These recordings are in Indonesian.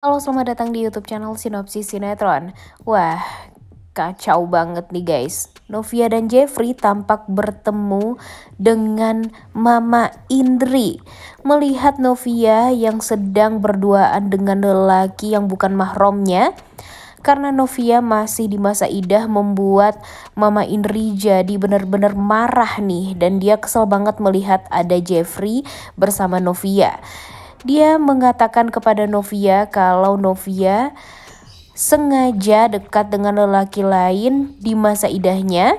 Halo, selamat datang di YouTube channel Sinopsis Sinetron. Wah, kacau banget nih guys. Novia dan Jeffrey tampak bertemu dengan Mama Indri. Melihat Novia yang sedang berduaan dengan lelaki yang bukan mahramnya, karena Novia masih di masa idah membuat Mama Indri jadi benar-benar marah nih dan dia kesel banget melihat ada Jeffrey bersama Novia. Dia mengatakan kepada Novia kalau Novia sengaja dekat dengan lelaki lain di masa idahnya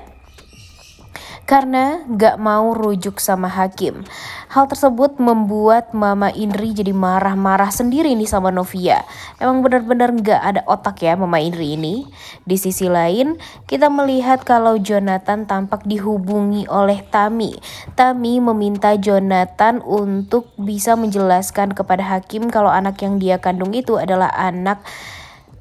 karena gak mau rujuk sama hakim. Hal tersebut membuat Mama Indri jadi marah-marah sendiri nih sama Novia. Emang benar-benar gak ada otak ya Mama Indri ini. Di sisi lain, kita melihat kalau Jonathan tampak dihubungi oleh Tami. Tami meminta Jonathan untuk bisa menjelaskan kepada hakim kalau anak yang dia kandung itu adalah anak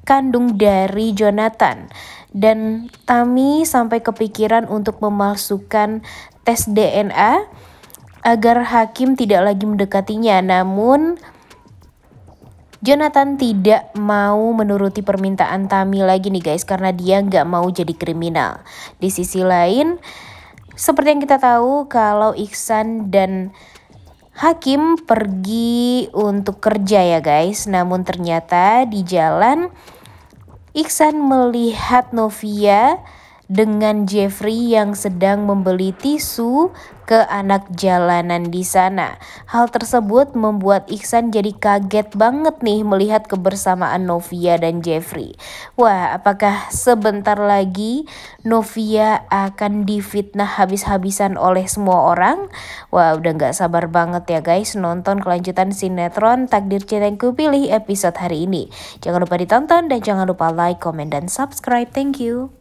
kandung dari Jonathan dan Tami sampai kepikiran untuk memasukkan tes DNA agar hakim tidak lagi mendekatinya. Namun Jonathan tidak mau menuruti permintaan Tami lagi nih guys karena dia nggak mau jadi kriminal. Di sisi lain, seperti yang kita tahu kalau Iksan dan Hakim pergi untuk kerja ya guys, namun ternyata di jalan Iksan melihat Novia dengan Jeffrey yang sedang membeli tisu ke anak jalanan di sana. Hal tersebut membuat Iksan jadi kaget banget nih melihat kebersamaan Novia dan Jeffrey. Wah, apakah sebentar lagi Novia akan difitnah habis-habisan oleh semua orang? Wah, udah nggak sabar banget ya guys nonton kelanjutan sinetron Takdir Cinta yang Kupilih episode hari ini. Jangan lupa ditonton dan jangan lupa like, comment dan subscribe. Thank you.